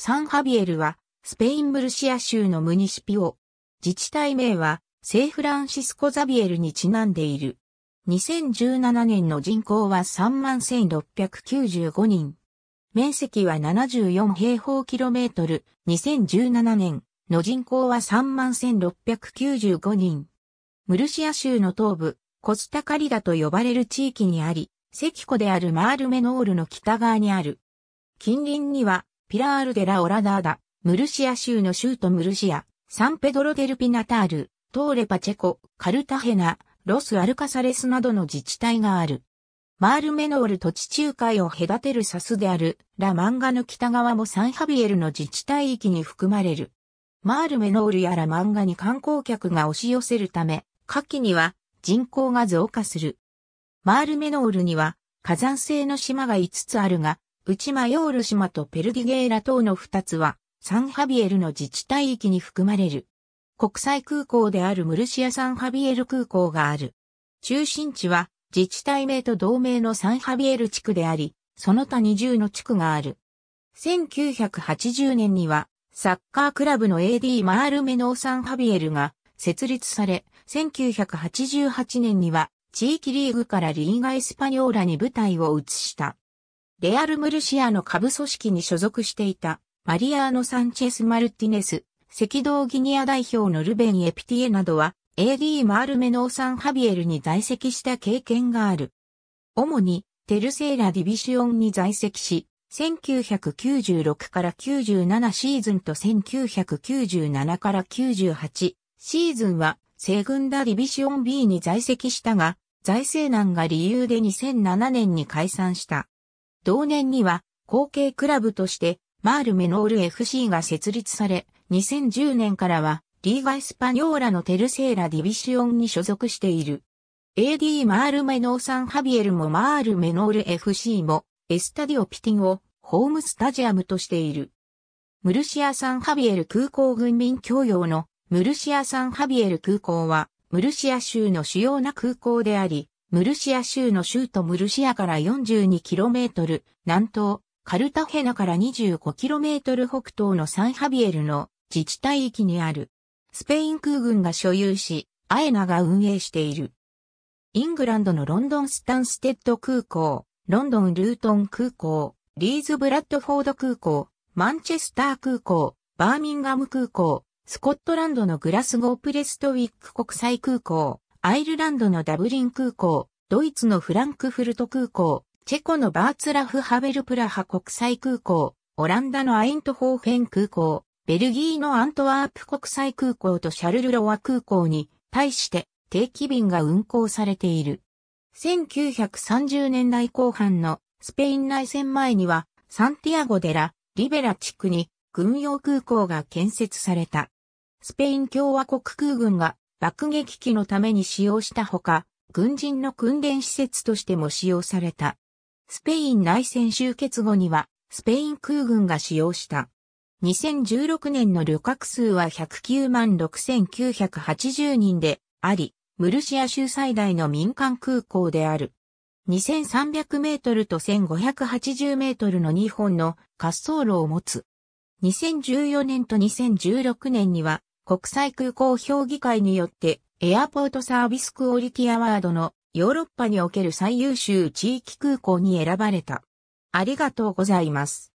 サンハビエルは、スペインムルシア州のムニシピオ。自治体名は、セイフランシスコ・ザビエルにちなんでいる。2017年の人口は31,695人。面積は74平方キロメートル。2017年の人口は31,695人。ムルシア州の東部、コスタカリダと呼ばれる地域にあり、石湖であるマールメノールの北側にある。近隣にはピラール・デラ・オラダーダ、ムルシア州の州都ムルシア、サンペドロ・デル・ピナタール、トーレ・パチェコ、カルタヘナ、ロス・アルカサレスなどの自治体がある。マールメノールと地中海を隔てるサスであるラマンガの北側もサンハビエルの自治体域に含まれる。マールメノールやラマンガに観光客が押し寄せるため、夏季には人口が増加する。マールメノールには火山性の島が5つあるが、内マヨール島とペルディゲーラ島の2つは、サンハビエルの自治体域に含まれる。国際空港であるムルシア・サンハビエル空港がある。中心地は自治体名と同名のサンハビエル地区であり、その他20の地区がある。1980年にはサッカークラブの AD マールメノーサンハビエルが設立され、1988年には地域リーグからリーガ・エスパニョーラに舞台を移した。レアル・ムルシアの下部組織に所属していた、マリアーノ・サンチェス・マルティネス、赤道ギニア代表のルベン・エピティエなどは、AD マールメノーサン・ハビエルに在籍した経験がある。主に、テルセーラ・ディビシオンに在籍し、1996から97シーズンと1997から98シーズンは、西軍ダ・ディビシオン B に在籍したが、財政難が理由で2007年に解散した。同年には、後継クラブとして、マール・メノール FC が設立され、2010年からは、リーガ・エスパニョーラのテルセーラ・ディビシオンに所属している。AD マール・メノーサン・ハビエルもマール・メノール FC も、エスタディオ・ピティンを、ホームスタジアムとしている。ムルシア・サン・ハビエル空港軍民共用のムルシア・サン・ハビエル空港は、ムルシア州の主要な空港であり、ムルシア州の州都ムルシアから 42km 南東、カルタヘナから 25km 北東のサンハビエルの自治体域にある。スペイン空軍が所有し、アエナが運営している。イングランドのロンドンスタンステッド空港、ロンドンルートン空港、リーズブラッドフォード空港、マンチェスター空港、バーミンガム空港、スコットランドのグラスゴープレストウィック国際空港、アイルランドのダブリン空港、ドイツのフランクフルト空港、チェコのバーツラフ・ハベルプラハ国際空港、オランダのアイントホーフェン空港、ベルギーのアントワープ国際空港とシャルルロワ空港に対して定期便が運航されている。1930年代後半のスペイン内戦前にはサンティアゴ・デラ・リベラ地区に軍用空港が建設された。スペイン共和国空軍が爆撃機のために使用したほか、軍人の訓練施設としても使用された。スペイン内戦終結後には、スペイン空軍が使用した。2016年の旅客数は109万6980人であり、ムルシア州最大の民間空港である。2300メートルと1580メートルの2本の滑走路を持つ。2014年と2016年には国際空港評議会によって、エアポートサービスクオリティアワードのヨーロッパにおける最優秀地域空港に選ばれた。ありがとうございます。